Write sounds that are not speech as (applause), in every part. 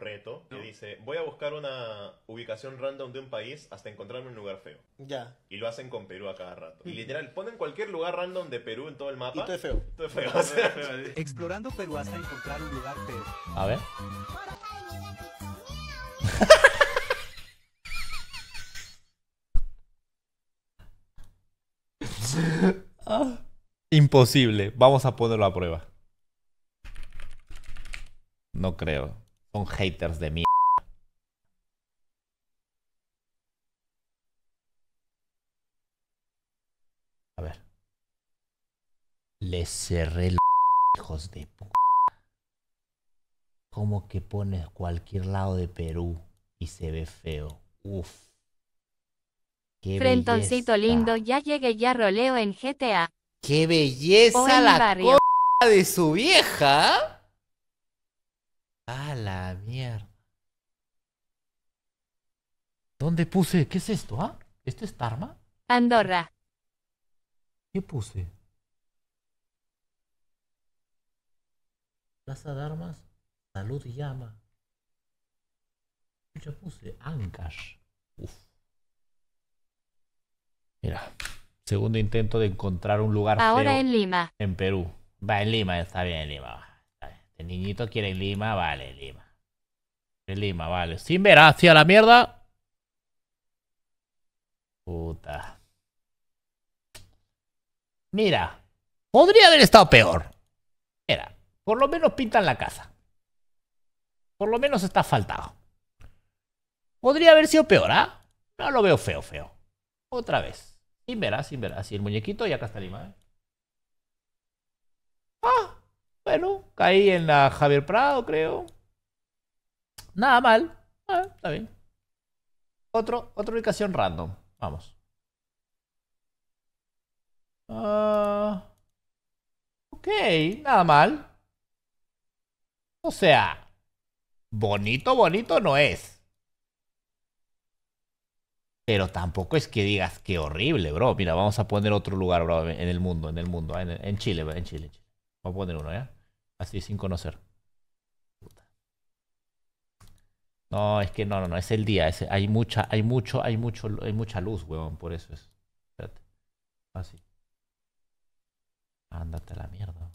reto que dice, voy a buscar una ubicación random de un país hasta encontrarme un lugar feo. Ya. Y lo hacen con Perú a cada rato. Y literal, ponen cualquier lugar random de Perú en todo el mapa. Y todo es feo. Todo es feo. (laughs) Explorando Perú hasta encontrar un lugar feo. A ver. (laughs) Imposible. Vamos a ponerlo a prueba. No creo. Son haters de mierda. A ver. Les cerré los (laughs) hijos de p***. Como que pones cualquier lado de Perú y se ve feo. Uf. Qué Frentoncito lindo, ya llegué, ya roleo en GTA. ¡Qué belleza la de su vieja! A la mierda. ¿Dónde puse? ¿Qué es esto? ¿Ah? ¿Esto es Tarma? Andorra. ¿Qué puse? Plaza de armas, salud llama. Yo puse Ancash. Uf. Mira, segundo intento de encontrar un lugar. Ahora en Lima. En Perú. Va en Lima, está bien en Lima. El niñito quiere Lima, vale, Lima. Lima, vale. Sin ver hacia la mierda. Puta. Mira, podría haber estado peor. Mira, por lo menos pintan la casa. Por lo menos está faltado. Podría haber sido peor, ¿ah? No lo veo feo, feo. Otra vez. Sin ver, ah, sin ver. Así ah, el muñequito y acá está Lima. ¿eh? Ah, bueno, Caí en la Javier Prado, creo. Nada mal. Ah, está bien. Otro, otra ubicación random. Vamos. Ah, ok, nada mal. O sea, bonito, bonito no es. Pero tampoco es que digas que horrible, bro. Mira, vamos a poner otro lugar, bro, en el mundo, en el mundo, en, Chile, en Chile, Vamos a poner uno, ¿ya? Así sin conocer. No, es que no, no, no, es el día. hay mucha, hay mucho, hay mucho, hay mucha luz, weón, por eso es. Espérate. Así. Ándate a la mierda.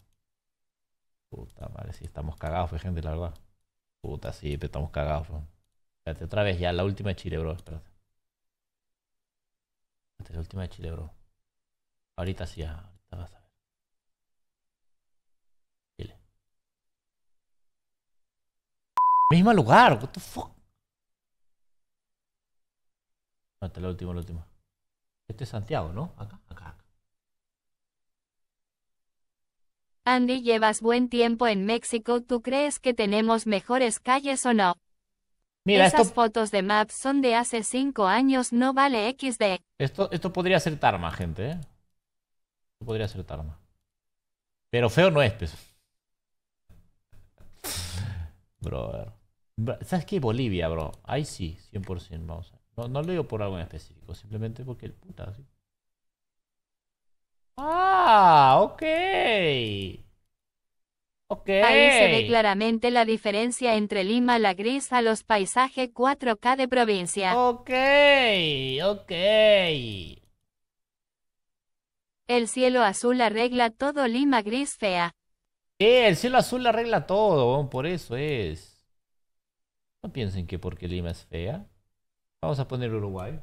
Puta madre, sí, estamos cagados, fe, pues, gente, la verdad. Puta, sí, pero estamos cagados, weón. Espérate, otra vez ya, la última de Chile, bro, espérate. Espérate, la última de Chile, bro. Ahorita sí, ya. mismo lugar. What the fuck? No, el este último, el último. Este es Santiago, ¿no? Acá, acá, acá. Andy, llevas buen tiempo en México. ¿Tú crees que tenemos mejores calles o no? Mira, Esas fotos de maps son de hace 5 años, no vale XD. Esto, esto podría ser Tarma, gente. ¿eh? Esto podría ser Tarma. Pero feo no es, pues. (laughs) Brother. ¿Sabes qué? Bolivia, bro. Ahí sí, 100%. Vamos no, lo digo por algo en específico, simplemente porque el puta, Ah, ok. Ok. Ahí se ve claramente la diferencia entre Lima la gris a los paisajes 4K de provincia. Ok, ok. El cielo azul arregla todo Lima gris fea. Eh, el cielo azul arregla todo, por eso es piensen que porque Lima es fea. Vamos a poner Uruguay.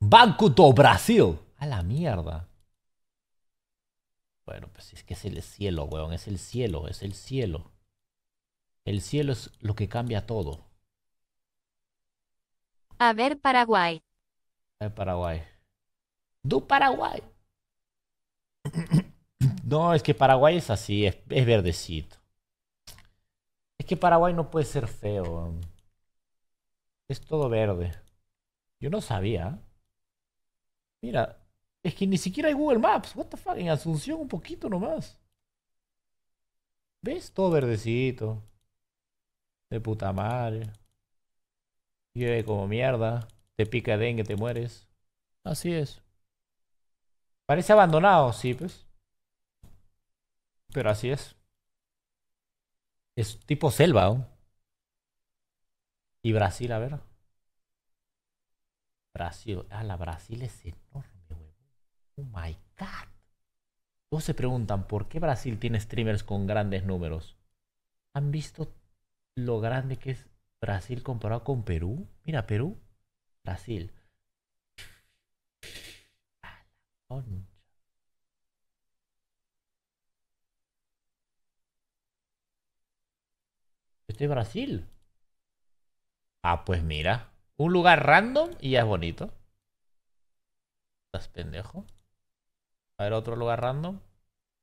Banco do Brasil. A la mierda. Bueno, pues es que es el cielo, weón. Es el cielo, es el cielo. El cielo es lo que cambia todo. A ver, Paraguay. A ver, Paraguay. Do Paraguay. (coughs) No, es que Paraguay es así, es verdecito. Paraguay no puede ser feo. Es todo verde. Yo no sabía. Mira, es que ni siquiera hay Google Maps. What the fuck, en Asunción un poquito nomás. ¿Ves? Todo verdecito. De puta madre. Llueve como mierda. Te pica dengue, te mueres. Así es. Parece abandonado, sí, pues. Pero así es. Es tipo selva. Y Brasil, a ver. Brasil. Ah, la Brasil es enorme, güey. Oh my God. Todos se preguntan por qué Brasil tiene streamers con grandes números. ¿Han visto lo grande que es Brasil comparado con Perú? Mira, Perú. Brasil. Ah, de Brasil. Ah, pues mira. Un lugar random y ya es bonito. Estás pendejo. A ver, otro lugar random.